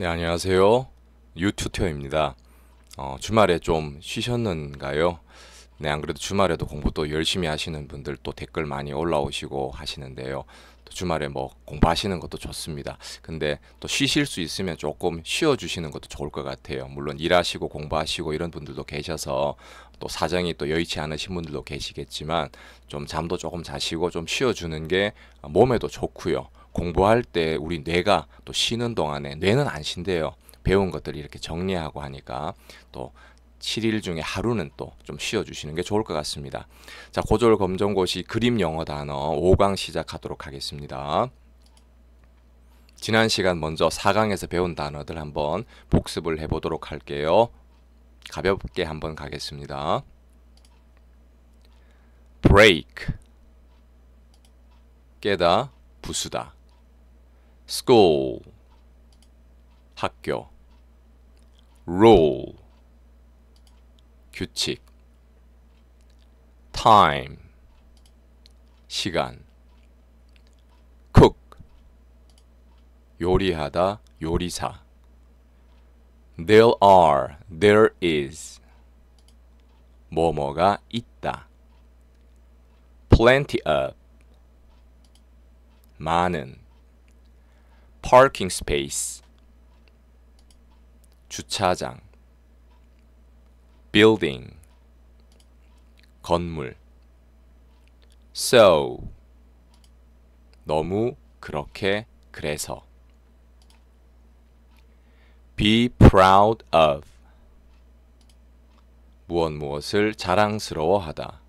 네 안녕하세요 유튜터입니다 어, 주말에 좀 쉬셨는가요 네 안그래도 주말에도 공부 또 열심히 하시는 분들 또 댓글 많이 올라오시고 하시는데요 또 주말에 뭐 공부하시는 것도 좋습니다 근데 또 쉬실 수 있으면 조금 쉬어 주시는 것도 좋을 것 같아요 물론 일하시고 공부하시고 이런 분들도 계셔서 또 사정이 또 여의치 않으신 분들도 계시겠지만 좀 잠도 조금 자시고 좀 쉬어 주는 게 몸에도 좋고요 공부할 때 우리 뇌가 또 쉬는 동안에 뇌는 안 쉰대요. 배운 것들 이렇게 정리하고 하니까 또 7일 중에 하루는 또 좀 쉬어 주시는 게 좋을 것 같습니다. 자, 고졸 검정고시 그림 영어 단어 5강 시작하도록 하겠습니다. 지난 시간 먼저 4강에서 배운 단어들 한번 복습을 해 보도록 할게요. 가볍게 한번 가겠습니다. break 깨다 부수다 school 학교 rule 규칙 time 시간 cook 요리하다 요리사 there are there is 뭐뭐가 있다 plenty of 많은 parking space 주차장 building 건물 so 너무 그렇게 그래서 be proud of 무엇 무엇을 자랑스러워하다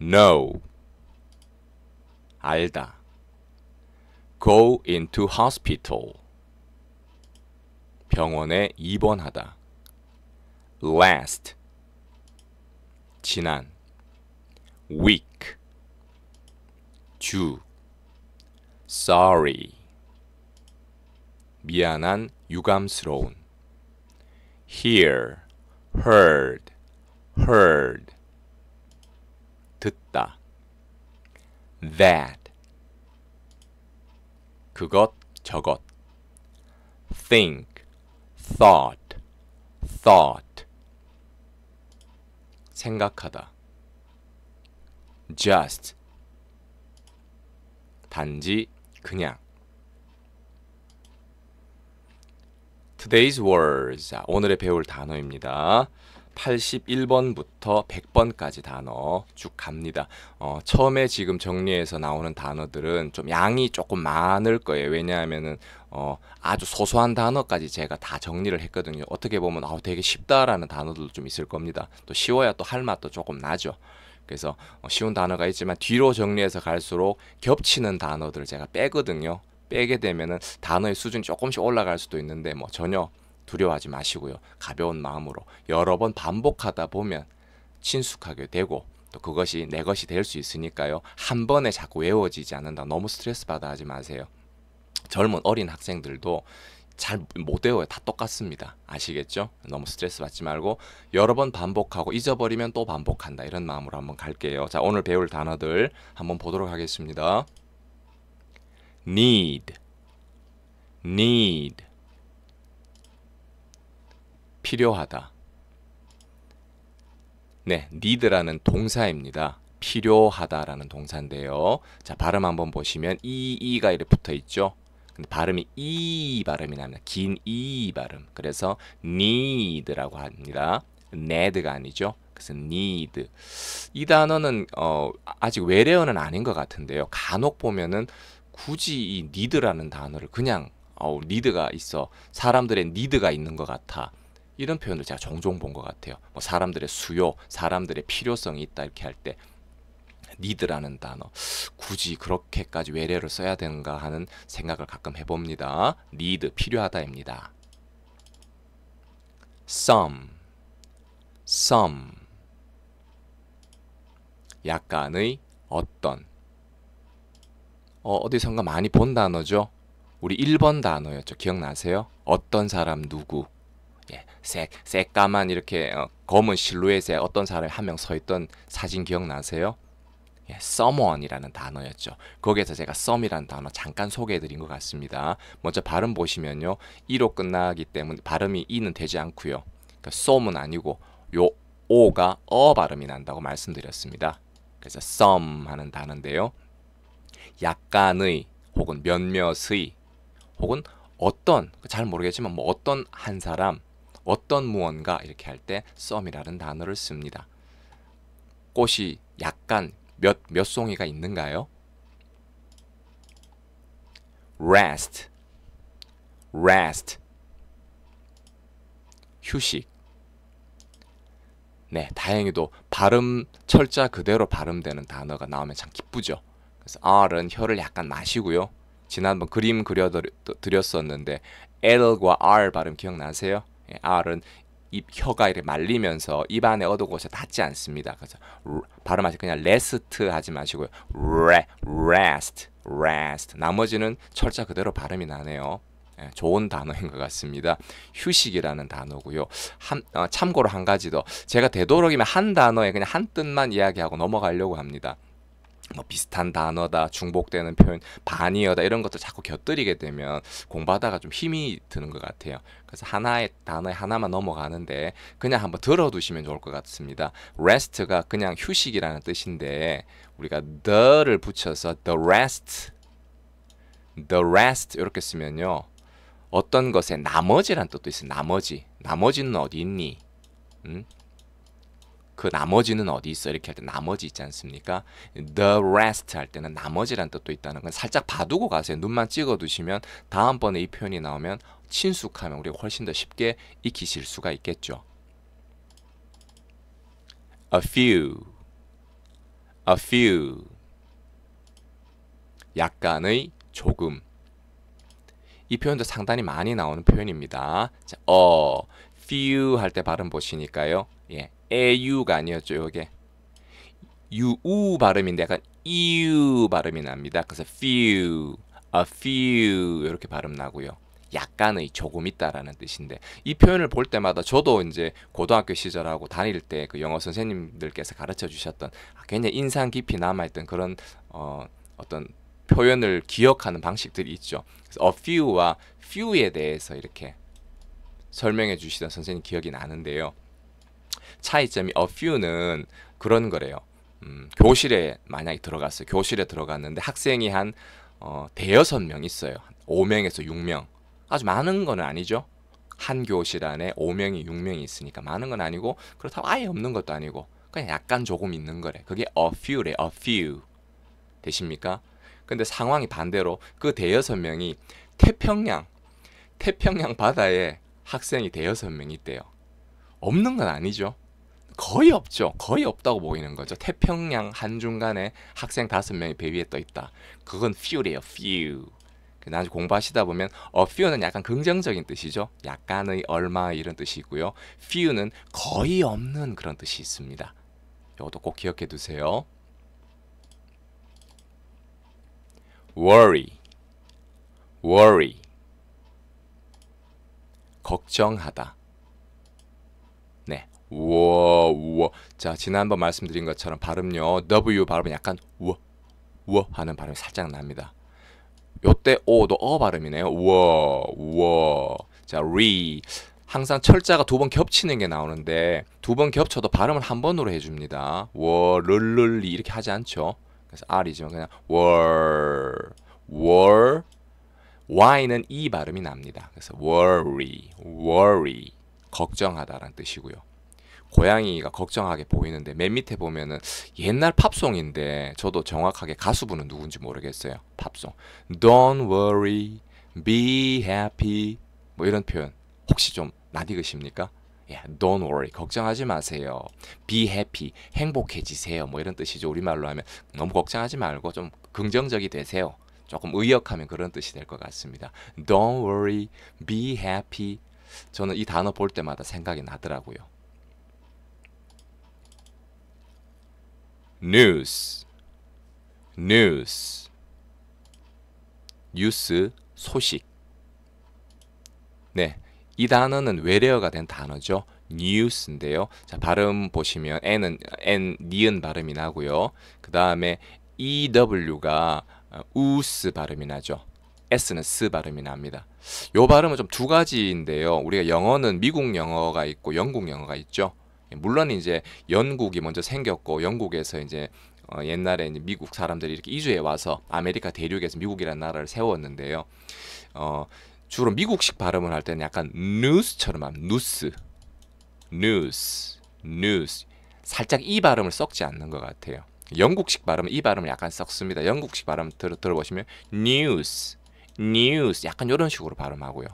know 알다 go into hospital 병원에 입원하다 last 지난 week 주 sorry 미안한 유감스러운 hear heard heard 듣다 that 그것 저것 think thought thought 생각하다 just 단지 그냥 Today's words 오늘의 배울 단어입니다. 81번부터 100번까지 단어 쭉 갑니다. 어, 처음에 지금 정리해서 나오는 단어들은 좀 양이 조금 많을 거예요. 왜냐하면 어, 아주 소소한 단어까지 제가 다 정리를 했거든요. 어떻게 보면 아 되게 쉽다라는 단어들도 좀 있을 겁니다. 또 쉬워야 또 할 맛도 조금 나죠. 그래서 어, 쉬운 단어가 있지만 뒤로 정리해서 갈수록 겹치는 단어들을 제가 빼거든요. 빼게 되면 단어의 수준이 조금씩 올라갈 수도 있는데 뭐 전혀 두려워하지 마시고요. 가벼운 마음으로 여러 번 반복하다 보면 친숙하게 되고 또 그것이 내 것이 될 수 있으니까요. 한 번에 자꾸 외워지지 않는다. 너무 스트레스 받아 하지 마세요. 젊은 어린 학생들도 잘 못 외워요. 다 똑같습니다. 아시겠죠? 너무 스트레스 받지 말고 여러 번 반복하고 잊어버리면 또 반복한다. 이런 마음으로 한번 갈게요. 자, 오늘 배울 단어들 한번 보도록 하겠습니다. need need 필요하다. 네, need라는 동사입니다. 필요하다라는 동사인데요. 자, 발음 한번 보시면 이 이가 이렇게 붙어 있죠. 근데 발음이 이 발음이 납니다. 긴이 발음. 그래서 need라고 합니다. need가 아니죠. 그래서 need. 이 단어는 어, 아직 외래어는 아닌 것 같은데요. 간혹 보면은 굳이 이 need라는 단어를 그냥 어, need가 있어. 사람들의 need가 있는 것 같아. 이런 표현을 제가 종종 본 것 같아요. 뭐 사람들의 수요, 사람들의 필요성이 있다 이렇게 할 때 need라는 단어 굳이 그렇게까지 외래를 써야 되는가 하는 생각을 가끔 해봅니다. need 필요하다입니다. some some 약간의 어떤 어, 어디선가 많이 본 단어죠. 우리 1번 단어였죠. 기억나세요? 어떤 사람 누구 예, 색, 새까만 이렇게 어, 검은 실루엣에 어떤 사람이 한명 서 있던 사진 기억나세요? 예, someone이라는 단어였죠. 거기에서 제가 some이라는 단어 잠깐 소개해드린 것 같습니다. 먼저 발음 보시면요. 이로 끝나기 때문에 발음이 이는 되지 않고요. 그 some은 아니고 요 오가 어 발음이 난다고 말씀드렸습니다. 그래서 some 하는 단어인데요. 약간의 혹은 몇몇의 혹은 어떤 잘 모르겠지만 뭐 어떤 한 사람 어떤 무언가 이렇게 할 때 썸이라는 단어를 씁니다. 꽃이 약간 몇, 몇 송이가 있는가요? rest, rest, 휴식. 네, 다행히도 발음 철자 그대로 발음되는 단어가 나오면 참 기쁘죠. 그래서 R은 혀를 약간 마시고요. 지난번 그림 그려 드렸었는데 L과 R 발음 기억나세요? R은 예, 입 혀가 이렇게 말리면서 입안에 얻어고서 닿지 않습니다. 그래서 발음하실 그냥 rest 하지 마시고요. Re, s t rest. 나머지는 철자 그대로 발음이 나네요. 예, 좋은 단어인 것 같습니다. 휴식이라는 단어고요. 한, 어, 참고로 한 가지 더 제가 되도록이면 한 단어에 그냥 한 뜻만 이야기하고 넘어가려고 합니다. 뭐 비슷한 단어다 중복되는 표현 반이어다 이런 것도 자꾸 곁들이게 되면 공부하다가 좀 힘이 드는 것 같아요 그래서 하나의 단어에 하나만 넘어가는데 그냥 한번 들어두시면 좋을 것 같습니다 rest가 그냥 휴식이라는 뜻인데 우리가 the를 붙여서 the rest the rest 이렇게 쓰면요 어떤 것의 나머지란 뜻도 있어요 나머지 나머지는 어디 있니 음? 그 나머지는 어디 있어 이렇게 할 때 나머지 있지 않습니까? The rest 할 때는 나머지란 뜻도 있다는 건 살짝 봐두고 가세요. 눈만 찍어두시면 다음번에 이 표현이 나오면 친숙하면 우리 훨씬 더 쉽게 익히실 수가 있겠죠. A few, a few. 약간의 조금. 이 표현도 상당히 많이 나오는 표현입니다. 자, 어, few 할 때 발음 보시니까요. 예, 에유가 아니었죠 요게 유우 발음인데 약간 이유 발음이 납니다 그래서 few a few 이렇게 발음 나고요 약간의 조금 있다라는 뜻인데 이 표현을 볼 때마다 저도 이제 고등학교 시절하고 다닐 때 그 영어 선생님들께서 가르쳐 주셨던 아, 굉장히 인상 깊이 남아있던 그런 어, 어떤 표현을 기억하는 방식들이 있죠. 그래서 a few와 few에 대해서 이렇게 설명해 주시던 선생님 기억이 나는데요. 차이점이 a few는 그런 거래요. 음, 교실에 만약에 들어갔어요. 교실에 들어갔는데 학생이 한 어, 대여섯 명 있어요. 5명에서 6명. 아주 많은 건 아니죠. 한 교실 안에 5명이 6명이 있으니까 많은 건 아니고 그렇다고 아예 없는 것도 아니고 그냥 약간 조금 있는 거래. 그게 a few래. a few. 되십니까? 근데 상황이 반대로 그 대여섯 명이 태평양 태평양 바다에 학생이 대여섯 명이 있대요. 없는 건 아니죠. 거의 없죠. 거의 없다고 보이는 거죠. 태평양 한중간에 학생 다섯 명이 배 위에 떠 있다. 그건 few래요. few. 나중에 공부하시다 보면 a 어, few는 약간 긍정적인 뜻이죠. 약간의 얼마 이런 뜻이고요. few는 거의 없는 그런 뜻이 있습니다. 이것도 꼭 기억해 두세요. worry, worry, 걱정하다, 우 워. 우와 자 지난번 말씀드린 것처럼 발음요 W 발음은 약간 우워 우와 하는 발음이 살짝 납니다 요때 O도 어 발음이네요 우 워. 우와 자 re 항상 철자가 두 번 겹치는 게 나오는데 두 번 겹쳐도 발음을 한 번으로 해줍니다 워 룰, 룰, 리 이렇게 하지 않죠 그래서 R이지만 그냥 월 월, Y는 E 발음이 납니다 그래서 worry, worry 걱정하다라는 뜻이고요 고양이가 걱정하게 보이는데 맨 밑에 보면은 옛날 팝송인데 저도 정확하게 가수분은 누군지 모르겠어요. 팝송. Don't worry, be happy. 뭐 이런 표현 혹시 좀 낯익으십니까? 예, don't worry, 걱정하지 마세요. be happy, 행복해지세요. 뭐 이런 뜻이죠. 우리말로 하면 너무 걱정하지 말고 좀 긍정적이 되세요. 조금 의역하면 그런 뜻이 될 것 같습니다. Don't worry, be happy. 저는 이 단어 볼 때마다 생각이 나더라고요. 뉴스 w s 뉴스 소식 네, 이 단어는 외래어가 된 단어죠. 뉴스인데요 자, 발음 보시면 n은 n 니은 발음이 나고요. 그 다음에 ew가 어, 우스 발음이 나죠. s는 스 발음이 납니다. 요 발음은 좀 두 가지인데요. 우리가 영어는 미국 영어가 있고 영국 영어가 있죠. 물론 이제 영국이 먼저 생겼고 영국에서 이제 어, 옛날에 이제 미국 사람들이 이렇게 이주해 와서 아메리카 대륙에서 미국이라는 나라를 세웠는데요. 어, 주로 미국식 발음을 할 때는 약간 뉴스처럼 합니다. 뉴스, 뉴스, 뉴스. 살짝 이 발음을 썩지 않는 것 같아요. 영국식 발음은 이 발음을 약간 썩습니다. 영국식 발음 들, 들어보시면 뉴스, 뉴스 약간 이런 식으로 발음하고요.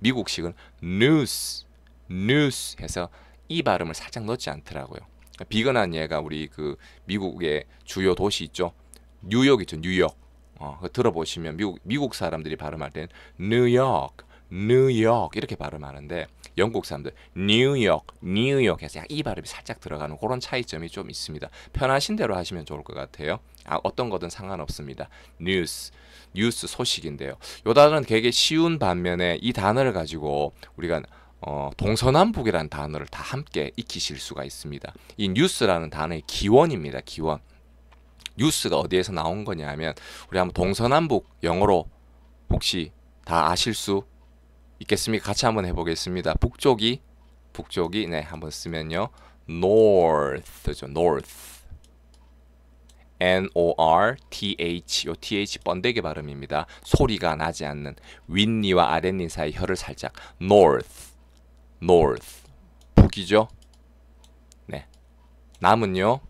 미국식은 뉴스, 뉴스 해서 이 발음을 살짝 넣지 않더라고요. 그러니까 비건한 얘가 우리 그 미국의 주요 도시 있죠. 뉴욕 있죠. 뉴욕. 어, 들어보시면 미국 미국 사람들이 발음할 때는 뉴욕, 뉴욕 이렇게 발음하는데 영국 사람들 뉴욕, 뉴욕 해서 이 발음이 살짝 들어가는 그런 차이점이 좀 있습니다. 편하신 대로 하시면 좋을 것 같아요. 아, 어떤 거든 상관없습니다. 뉴스, 뉴스 소식인데요. 요 단어는 되게 쉬운 반면에 이 단어를 가지고 우리가 어, 동서남북이라는 단어를 다 함께 익히실 수가 있습니다. 이 뉴스라는 단어의 기원입니다. 기원. 뉴스가 어디에서 나온 거냐면 우리 한번 동서남북 영어로 혹시 다 아실 수 있겠습니까? 같이 한번 해보겠습니다. 북쪽이 북쪽이 네 한번 쓰면요 north죠 north n o r t h 요 th 번데기 발음입니다. 소리가 나지 않는 윗니와 아랫니 사이 혀를 살짝 north north 북이죠. 네. 남은요.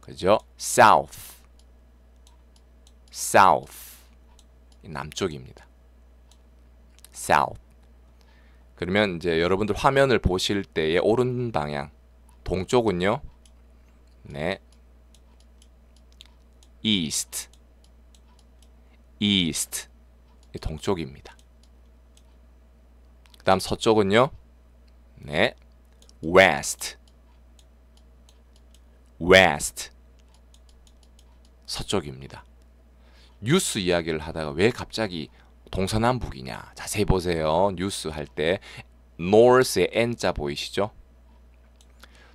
그죠? south south 남쪽입니다. south 그러면 이제 여러분들 화면을 보실 때의 오른 방향 동쪽은요. 네. east east 동쪽입니다. 그 다음 서쪽은요. 네. west west 서쪽입니다. 뉴스 이야기를 하다가 왜 갑자기 동서남북이냐 자세히 보세요. 뉴스 할 때 north의 n자 보이시죠?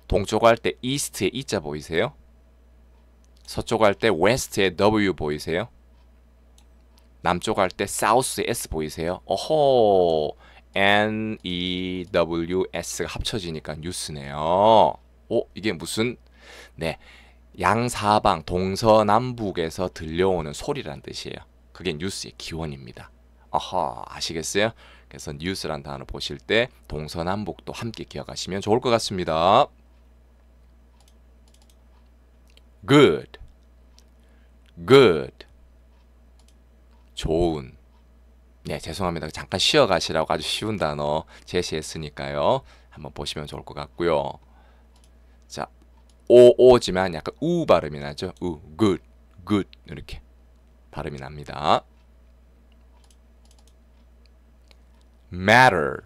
동쪽 할 때 east의 e자 보이세요? 서쪽 할 때 west의 w 보이세요? 남쪽 할 때 south의 s 보이세요? 어허 NEWS가 합쳐지니까 뉴스네요. 어, 이게 무슨 네. 양사방 동서남북에서 들려오는 소리란 뜻이에요. 그게 뉴스의 기원입니다. 아하, 아시겠어요? 그래서 뉴스란 단어 보실 때 동서남북도 함께 기억하시면 좋을 것 같습니다. good good 좋은 네, 죄송합니다. 잠깐 쉬어가시라고 아주 쉬운 단어 제시했으니까요. 한번 보시면 좋을 것 같고요. 자, 오오지만 약간 우 발음이 나죠. 우, good, good 이렇게 발음이 납니다. matter,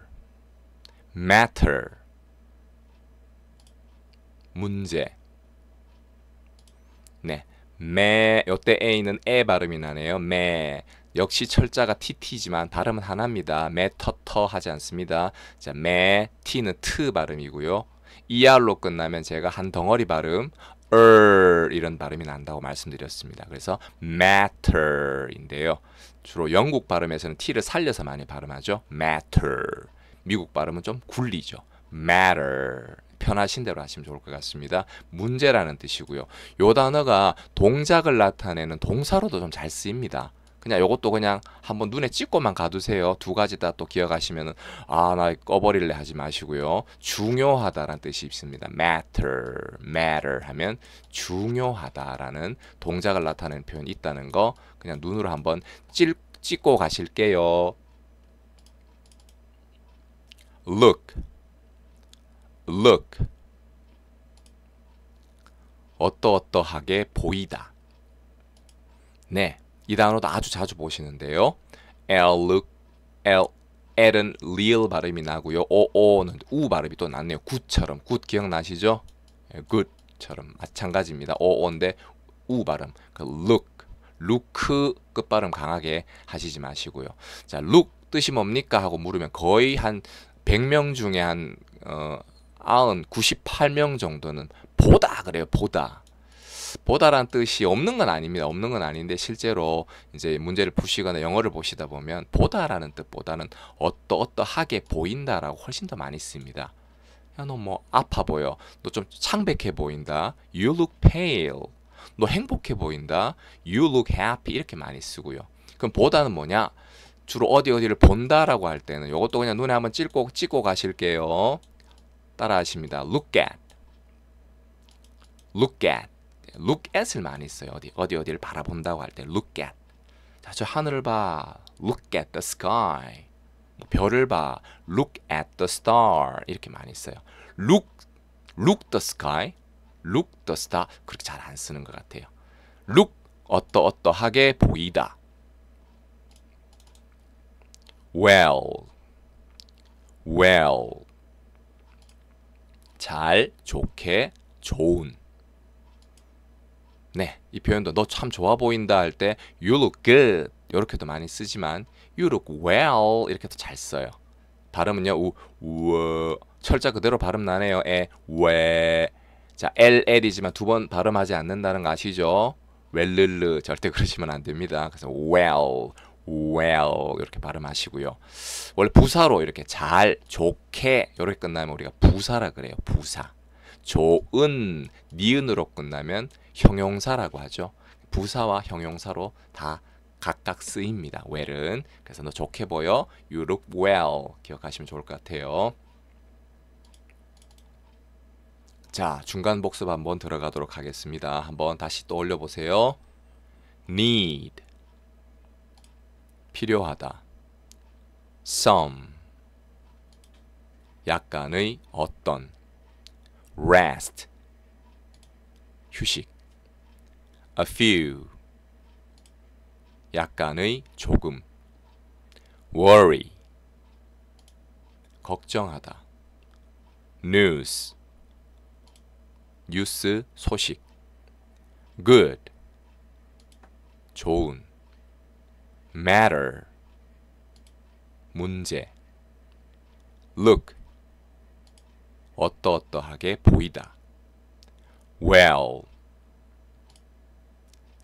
matter 문제 네, 매 요때 에 a는 에 발음이 나네요. 매 역시 철자가 TT지만 발음은 하나입니다. 메터터 하지 않습니다. 자, 메, T는 트 발음이고요. ER로 끝나면 제가 한 덩어리 발음, er 이런 발음이 난다고 말씀드렸습니다. 그래서 matter인데요. 주로 영국 발음에서는 T를 살려서 많이 발음하죠. matter. 미국 발음은 좀 굴리죠. matter. 편하신 대로 하시면 좋을 것 같습니다. 문제라는 뜻이고요. 요 단어가 동작을 나타내는 동사로도 좀 잘 쓰입니다. 그냥 요것도 그냥 한번 눈에 찍고만 가두세요. 두 가지 다 또기억하시면아 나 꺼버릴래 하지 마시고요. 중요하다라는 뜻이 있습니다. matter, matter 하면 중요하다라는 동작을 나타내는 표현이 있다는 거 그냥 눈으로 한번 찔, 찍고 가실게요. look, look. 어떠어떠하게 보이다. 네, 이 단어도 아주 자주 보시는데요. look, L, L은 real 발음이 나고요. O, O는 U 발음이 또 났네요. good처럼. good 기억나시죠? 예, good처럼 마찬가지입니다. O, O인데 U 발음. 그 look, look 끝 발음 강하게 하시지 마시고요. 자, look 뜻이 뭡니까? 하고 물으면 거의 한 100명 중에 한 어, 90, 98명 정도는 보다 그래요. 보다. 보다란 뜻이 없는 건 아닙니다. 없는 건 아닌데 실제로 이제 문제를 푸시거나 영어를 보시다 보면 보다라는 뜻보다는 어떠 어떠하게 보인다라고 훨씬 더 많이 씁니다. 야너뭐 아파 보여. 너 좀 창백해 보인다. You look pale. 너 행복해 보인다. You look happy 이렇게 많이 쓰고요. 그럼 보다는 뭐냐? 주로 어디 어디를 본다라고 할 때는 이것도 그냥 눈에 한번 찍고 찍고 가실게요. 따라하십니다. Look at, look at. look at을 많이 써요. 어디 어디 어디를 바라본다고 할 때 look at. 자, 저 하늘을 봐. look at the sky. 뭐 별을 봐. look at the star. 이렇게 많이 써요. look look the sky. look the star. 그렇게 잘 안 쓰는 것 같아요. look 어떠어떠하게 보이다. well well 잘 좋게 좋은 네, 이 표현도 너 참 좋아 보인다 할 때 you look good 이렇게도 많이 쓰지만 you look well 이렇게도 잘 써요. 발음은요, 우, 우, 철자 그대로 발음 나네요. 에, 왜. 자, L, L이지만 두 번 발음하지 않는다는 거 아시죠? 웰르르 절대 그러시면 안 됩니다. 그래서 well, well 이렇게 발음하시고요. 원래 부사로 이렇게 잘, 좋게 이렇게 끝나면 우리가 부사라 그래요. 부사. 좋은, 니은으로 끝나면 형용사라고 하죠. 부사와 형용사로 다 각각 쓰입니다. well은 그래서 너 좋게 보여. You look well. 기억하시면 좋을 것 같아요. 자, 중간 복습 한번 들어가도록 하겠습니다. 한번 다시 떠올려 보세요. need 필요하다. some 약간의 어떤 rest 휴식 a few 약간의 조금 worry 걱정하다 news 뉴스 소식 good 좋은 matter 문제 look 어떠어떠하게 보이다 well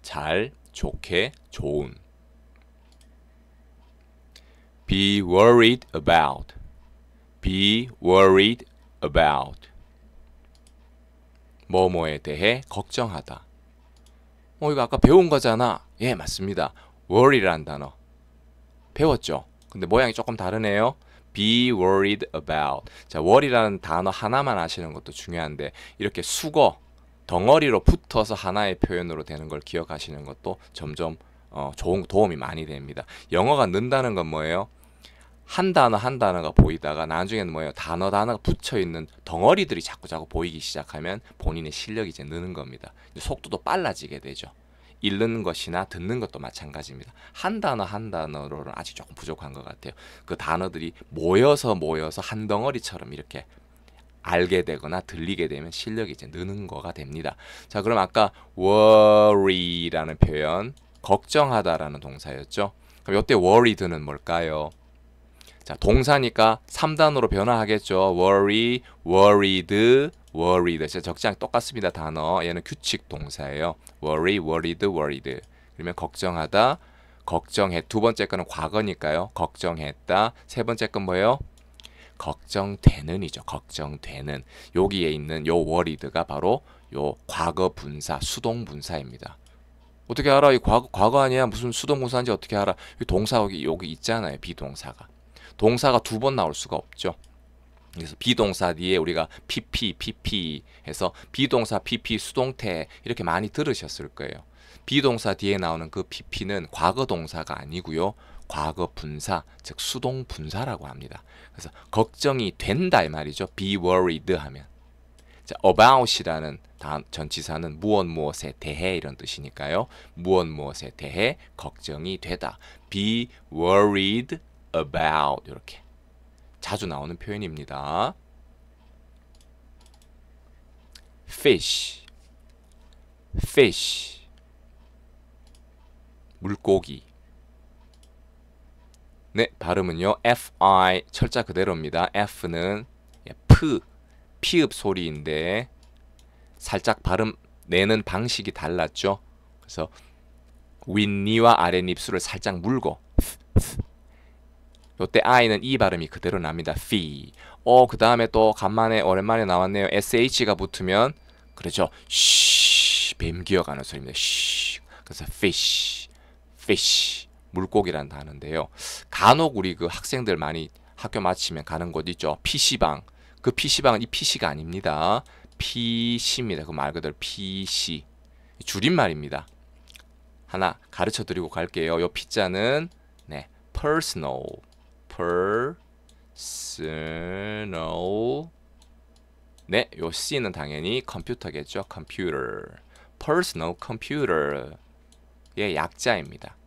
잘, 좋게, 좋은 be worried about be worried about 뭐뭐에 대해 걱정하다 어 이거 아까 배운 거잖아 예 맞습니다 worry라는 단어 배웠죠 근데 모양이 조금 다르네요 be worried about 자 worry라는 단어 하나만 아시는 것도 중요한데 이렇게 수거 덩어리로 붙어서 하나의 표현으로 되는 걸 기억하시는 것도 점점 어, 좋은 도움이 많이 됩니다. 영어가 는다는 건 뭐예요? 한 단어 한 단어가 보이다가 나중에는 뭐예요? 단어 단어가 붙여 있는 덩어리들이 자꾸 자꾸 보이기 시작하면 본인의 실력이 이제 느는 겁니다. 속도도 빨라지게 되죠. 읽는 것이나 듣는 것도 마찬가지입니다. 한 단어 한 단어로는 아직 조금 부족한 것 같아요. 그 단어들이 모여서 모여서 한 덩어리처럼 이렇게 알게 되거나 들리게 되면 실력이 이제 느는 거가 됩니다. 자, 그럼 아까 worry라는 표현, 걱정하다라는 동사였죠. 그럼 이때 worried는 뭘까요? 자, 동사니까 3단으로 변화하겠죠. worry, worried, worried. 진짜 적장 똑같습니다. 단어. 얘는 규칙 동사예요. worry, worried, worried. 그러면 걱정하다, 걱정해. 두 번째 거는 과거니까요. 걱정했다. 세 번째 건 뭐예요? 걱정되는이죠. 걱정되는 여기에 있는 요 워리드가 바로 요 과거 분사 수동 분사입니다. 어떻게 알아? 이 과거, 과거 아니야? 무슨 수동 분사인지 어떻게 알아? 동사 여기 여기 있잖아요. 비동사가 동사가 두 번 나올 수가 없죠. 그래서 비동사 뒤에 우리가 pp, pp 해서 비동사, pp, 수동태 이렇게 많이 들으셨을 거예요. 비동사 뒤에 나오는 그 pp는 과거 동사가 아니고요. 과거 분사, 즉 수동 분사라고 합니다. 그래서 걱정이 된다 이 말이죠. be worried 하면. 자, about이라는 단, 전치사는 무언 무엇에 대해 이런 뜻이니까요. 무언 무엇에 대해 걱정이 되다. be worried about 이렇게 자주 나오는 표현입니다. fish fish 물고기 네, 발음은요. FI 철자 그대로입니다. F는 F 예, 피읍 소리인데 살짝 발음 내는 방식이 달랐죠. 그래서 윗니와 아랫입술을 살짝 물고 요때 I는 이 발음이 그대로 납니다. Fee. 어, 그 다음에 또 간만에 오랜만에 나왔네요. SH가 붙으면 그렇죠. 쉬, 뱀 기어가는 소리입니다. 쉬. 그래서 fish, fish. 물고기란는 단어인데요. 간혹 우리 그 학생들 많이 학교 마치면 가는 곳 있죠. PC방. 그 PC방은 이 PC가 아닙니다. PC입니다. 그 말 그대로 PC. 줄임말입니다. 하나 가르쳐 드리고 갈게요. 요 P자는 네, personal, personal. 네, 요 C는 당연히 컴퓨터겠죠. computer, personal computer. 예, 약자입니다.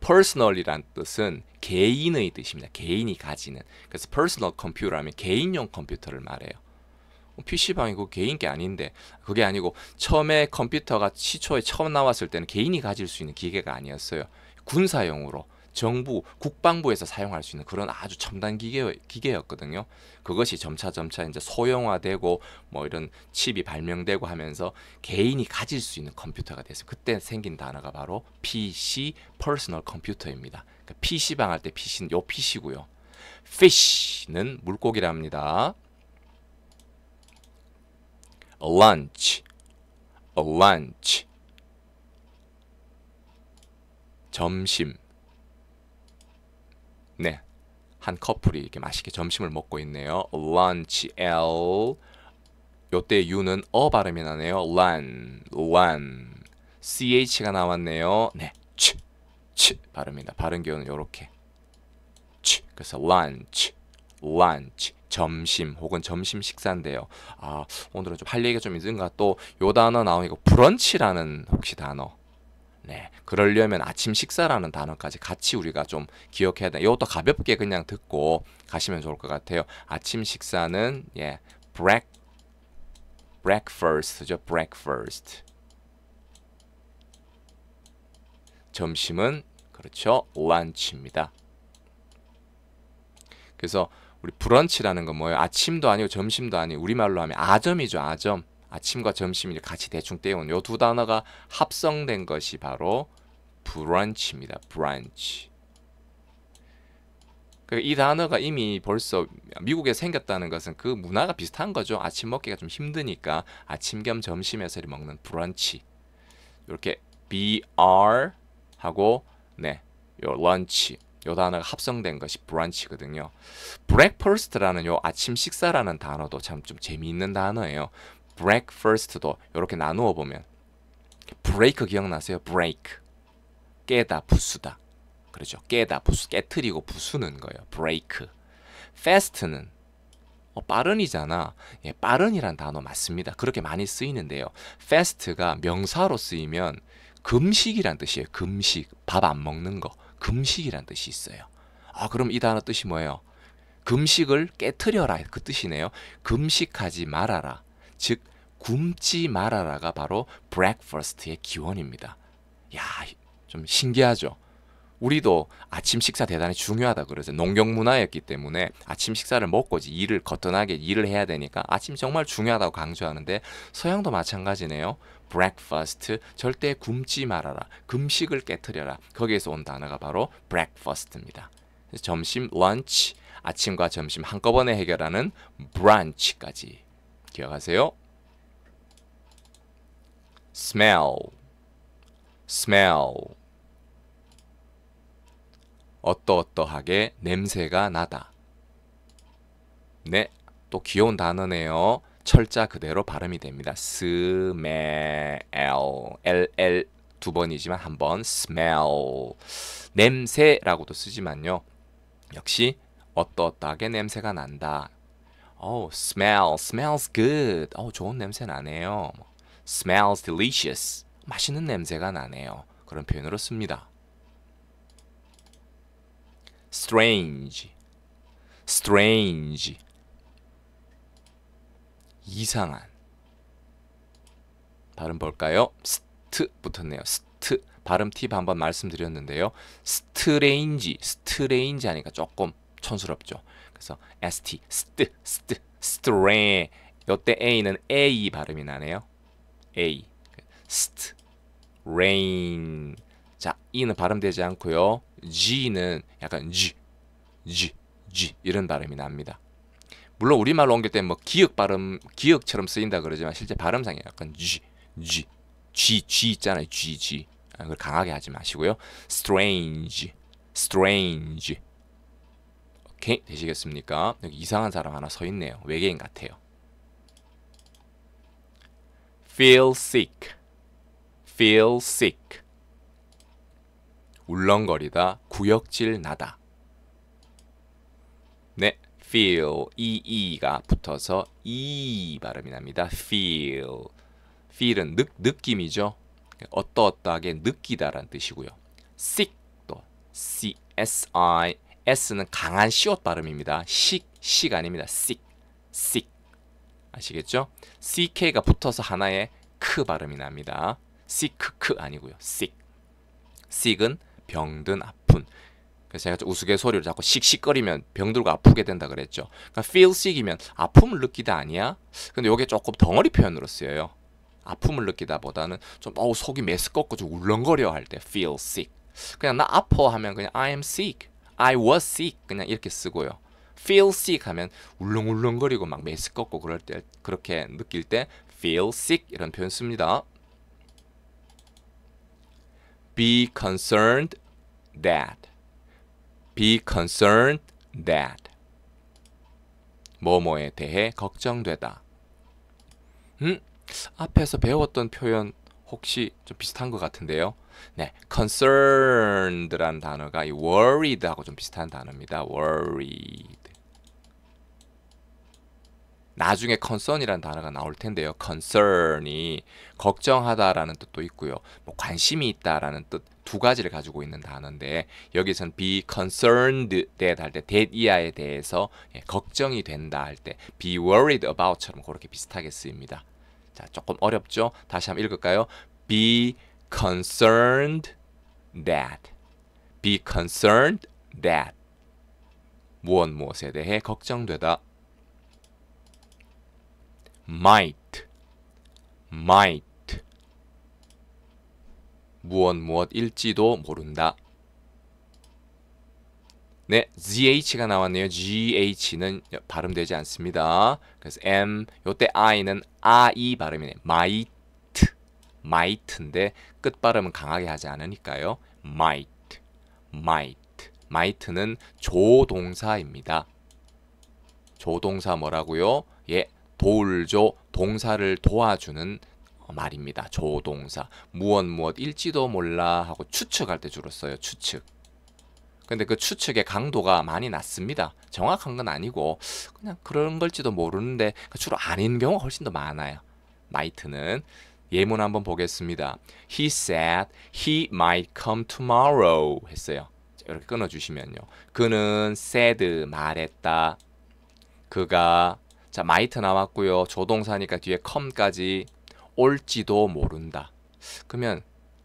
personal이란 뜻은 개인의 뜻입니다. 개인이 가지는. 그래서 personal computer하면 개인용 컴퓨터를 말해요. 뭐 PC방이고 개인 게 아닌데 그게 아니고 처음에 컴퓨터가 시초에 처음 나왔을 때는 개인이 가질 수 있는 기계가 아니었어요. 군사용으로 정부 국방부에서 사용할 수 있는 그런 아주 첨단 기계 기계였거든요. 그것이 점차 점차 이제 소형화되고 뭐 이런 칩이 발명되고 하면서 개인이 가질 수 있는 컴퓨터가 됐어요. 그때 생긴 단어가 바로 PC 퍼스널 컴퓨터입니다. 그러니까 PC 방할 때 PC는 요 PC고요. fish는 물고기랍니다. a lunch a lunch 점심 네. 한 커플이 이렇게 맛있게 점심을 먹고 있네요. lunch L 요때 U는 어 발음이 나네요. run, run. CH가 나왔네요. 네. 치, 치 발음입니다. 발음 기호는 요렇게. 치. 그래서 lunch, lunch. 점심 혹은 점심 식사인데요. 아, 오늘은 좀 할 얘기가 좀 있는가 또 요 단어 나오니까 브런치라는 혹시 단어 네, 그러려면 아침 식사라는 단어까지 같이 우리가 좀 기억해야 돼. 이것도 가볍게 그냥 듣고 가시면 좋을 것 같아요. 아침 식사는 예, break, breakfast죠, breakfast. 점심은 그렇죠, lunch입니다. 그래서 우리 브런치라는 건 뭐예요? 아침도 아니고 점심도 아니고 우리말로 하면 아점이죠, 아점. 아침과 점심을 같이 대충 떼어온 요 두 단어가 합성된 것이 바로 브런치입니다. 브런치. 그 이 단어가 이미 벌써 미국에 생겼다는 것은 그 문화가 비슷한 거죠. 아침 먹기가 좀 힘드니까 아침 겸 점심에서 먹는 브런치. 이렇게 BR 하고 네, 요 런치 요 단어가 합성된 것이 브런치거든요. 브렉퍼스트라는 요 아침 식사라는 단어도 참 좀 재미있는 단어예요. breakfast도 이렇게 나누어 보면 break 기억나세요? break 깨다 부수다 그렇죠? 깨다 부수 깨뜨리고 부수는 거예요. break fast는 어, 빠른이잖아. 예, 빠른이란 단어 맞습니다. 그렇게 많이 쓰이는데요. fast가 명사로 쓰이면 금식이란 뜻이에요. 금식 밥 안 먹는 거 금식이란 뜻이 있어요. 아 그럼 이 단어 뜻이 뭐예요? 금식을 깨뜨려라그 뜻이네요. 금식하지 말아라. 즉 굶지 말아라가 바로 breakfast의 기원입니다. 야, 좀 신기하죠. 우리도 아침 식사 대단히 중요하다 그래서 농경 문화였기 때문에 아침 식사를 먹고 일을 거뜬하게 일을 해야 되니까 아침 정말 중요하다고 강조하는데 서양도 마찬가지네요. breakfast 절대 굶지 말아라. 금식을 깨뜨려라. 거기에서 온 단어가 바로 breakfast입니다. 점심 lunch 아침과 점심 한꺼번에 해결하는 b r u 까지 기억하세요. smell, smell. 어떠어떠하게 냄새가 나다. 네, 또 귀여운 단어네요. 철자 그대로 발음이 됩니다. smell, ll 두 번이지만 한 번 smell 냄새라고도 쓰지만요. 역시 어떠어떠하게 냄새가 난다. 어, oh, smell, smells good. 어, oh, 좋은 냄새 나네요. smells delicious. 맛있는 냄새가 나네요. 그런 표현으로 씁니다. strange, strange. 이상한. 발음 볼까요? 스트 붙었네요. 스트. 발음 팁 한번 말씀드렸는데요. 스트레인지, 스트레인지 하니까 조금 촌스럽죠. 그래서 st, 스트, 스트, 스트레. 요때 a는 a 발음이 나네요. A st rain 자 E는 발음되지 않고요 G는 약간 G G G 이런 발음이 납니다 물론 우리말로 옮길 때 뭐 기역 발음 기역처럼 쓰인다 그러지만 실제 발음상에 약간 G G G G 있잖아요 G G 아, 그걸 강하게 하지 마시고요 strange strange 오케이 되시겠습니까 여기 이상한 사람 하나 서 있네요 외계인 같아요 feel sick, feel sick. 울렁거리다, 구역질 나다. 네, feel e e가 붙어서 e 발음이 납니다. feel, feel은 느, 느낌이죠. 어떠어떠하게 느끼다란 뜻이고요. sick 또 c s i s는 강한 시옷 발음입니다. sick, sick 아닙니다. sick, sick. 아시겠죠? ck가 붙어서 하나의 크 발음이 납니다. s 크크 아니고요. s i 은 병든 아픈. 그래서 제가 우스갯소리로 자꾸 씩씩거리면 병들고 아프게 된다 그랬죠. 그러니까 feel sick이면 아픔을 느끼다 아니야? 근데 이게 조금 덩어리 표현으로 쓰여요. 아픔을 느끼다보다는 좀 어우 속이 메스껍고 좀 울렁거려 할 때 feel sick. 그냥 나 아파 하면 그냥 I am sick, I was sick 그냥 이렇게 쓰고요. feel sick 하면 울렁울렁거리고 막 메스껍고 그럴 때 그렇게 느낄 때 feel sick 이런 표현 씁니다. be concerned that be concerned that 뭐뭐에 대해 걱정되다. 음? 앞에서 배웠던 표현 혹시 좀 비슷한 것 같은데요. 네, concerned란 단어가 이 worried하고 좀 비슷한 단어입니다. worried. 나중에 concern이라는 단어가 나올 텐데요. concern이 걱정하다라는 뜻도 있고요. 뭐 관심이 있다라는 뜻 두 가지를 가지고 있는 단어인데 여기선 be concerned 대할 때 대이하에 대해서 예, 걱정이 된다 할 때 be worried about처럼 그렇게 비슷하게 쓰입니다. 자, 조금 어렵죠? 다시 한번 읽을까요? be concerned that be concerned that 무엇 무엇에 대해 걱정되다 might, might. 무엇 무엇일지도 모른다. 네, GH가 나왔네요. GH는 발음되지 않습니다. 그래서 M, 요때 I는 I 발음이네. might, might인데 끝 발음은 강하게 하지 않으니까요. might, might, might는 조동사입니다. 조동사 뭐라고요? 도울조 동사를 도와주는 말입니다. 조동사 무엇 무엇 일지도 몰라 하고 추측할 때 주로 써요. 추측. 근데 그 추측의 강도가 많이 낮습니다. 정확한 건 아니고 그냥 그런 걸지도 모르는데 그 주로 아닌 경우가 훨씬 더 많아요. 나이트는 예문 한번 보겠습니다. He said he might come tomorrow 했어요. 이렇게 끊어주시면요. 그는 said 말했다. 그가 자 마이트 나왔고요. 조동사니까 뒤에 컴까지 올지도 모른다. 그러면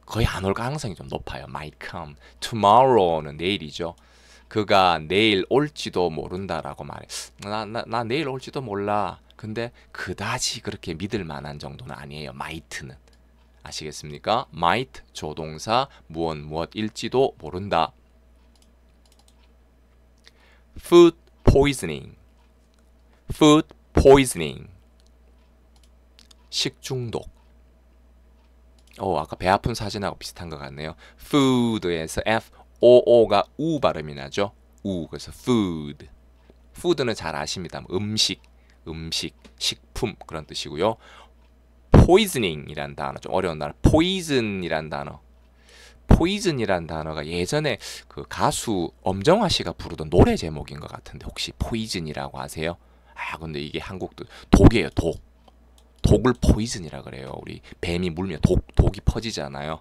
거의 안 올 가능성이 좀 높아요. Might come. Tomorrow는 내일이죠. 그가 내일 올지도 모른다라고 말해. 나, 나, 나 내일 올지도 몰라. 근데 그다지 그렇게 믿을 만한 정도는 아니에요. might는. 아시겠습니까? might 조동사 무엇 무엇일지도 모른다. food poisoning food poisoning 식중독 어 아까 배 아픈 사진하고 비슷한 것 같네요 food에서 f o o가 우 발음이 나죠 우 그래서 food food는 잘 아십니다 음식 음식 식품 그런 뜻이고요 poisoning이란 단어 좀 어려운 단어 poison이란 단어 포이즌이라 단어가 예전에 그 가수 엄정화 씨가 부르던 노래 제목인 것 같은데 혹시 포이즌이라고 아세요? 아 근데 이게 한국도 독이에요 독 독을 포이즌이라 그래요 우리 뱀이 물면 독 독이 퍼지잖아요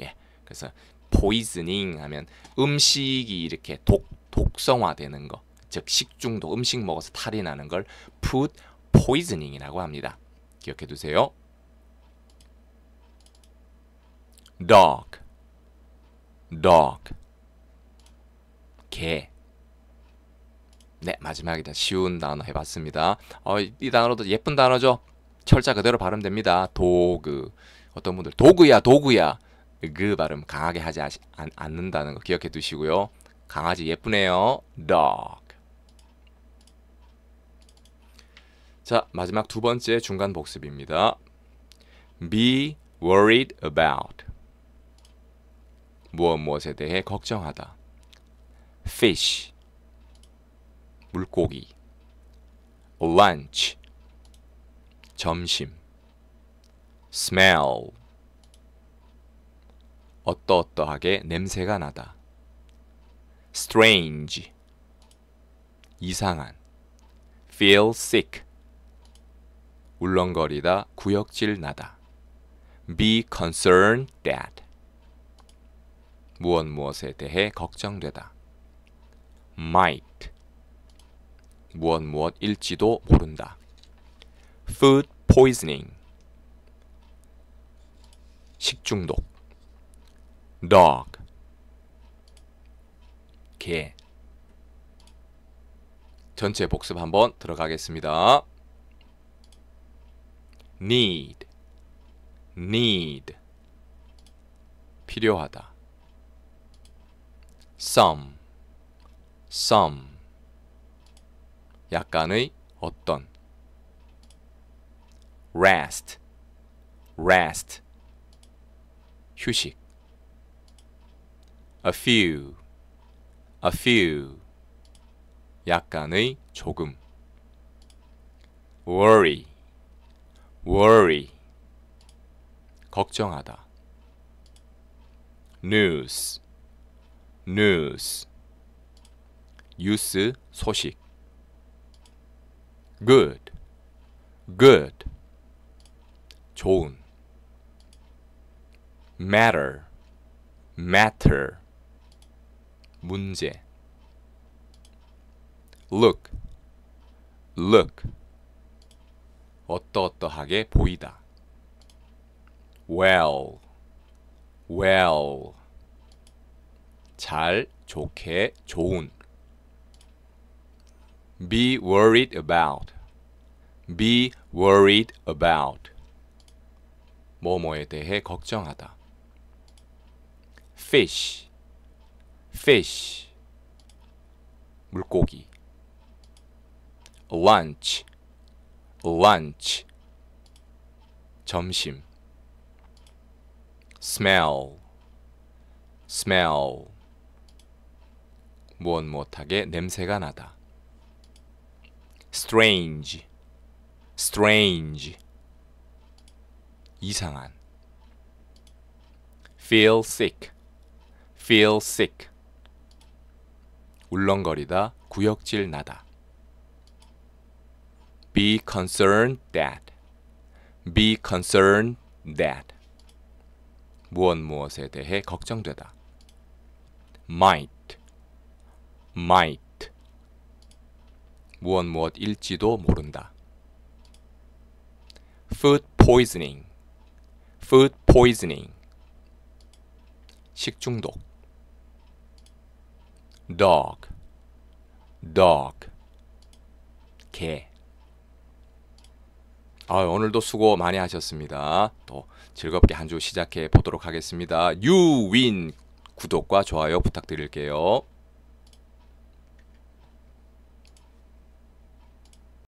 예 그래서 포이즈닝 하면 음식이 이렇게 독 독성화되는 거즉 식중독 음식 먹어서 탈이 나는 걸 food p o 이라고 합니다 기억해 두세요 dog dog 개네 마지막에 그 쉬운 단어 해봤습니다 어, 이 단어도 예쁜 단어죠 철자 그대로 발음됩니다 도그 어떤 분들 도그야도그야그 발음 강하게 하지 아시, 안, 않는다는 거 기억해 두시고요 강아지 예쁘네요 dog 자 마지막 두 번째 중간 복습입니다 be worried about 무엇 무엇에 대해 걱정하다 fish 물고기 lunch 점심 smell 어떠어떠하게 냄새가 나다 strange 이상한 feel sick 울렁거리다 구역질 나다 be concerned that 무엇 무엇에 대해 걱정되다 might 무엇 무엇일지도 모른다. food poisoning 식중독 dog 개 전체 복습 한번 들어가겠습니다. need need 필요하다 some some 약간의 어떤 rest, rest 휴식 a few, a few 약간의 조금 worry, worry 걱정하다 news, news 뉴스 소식 good, good, 좋은 matter, matter, 문제 look, look, 어떠어떠하게 보이다 well, well, 잘, 좋게, 좋은 be worried about be worried about 뭐뭐에 대해 걱정하다 fish fish 물고기 lunch lunch 점심 smell smell 무엇 못하게 냄새가 나다 strange, strange, 이상한. feel sick, feel sick, 울렁거리다, 구역질 나다. be concerned that, be concerned that, 무엇 무엇에 대해 걱정되다. might, might, 무엇 무엇일지도 모른다. food poisoning food poisoning 식중독 dog dog 개 아, 오늘도 수고 많이 하셨습니다. 또 즐겁게 한 주 시작해 보도록 하겠습니다. 유윈 구독과 좋아요 부탁드릴게요.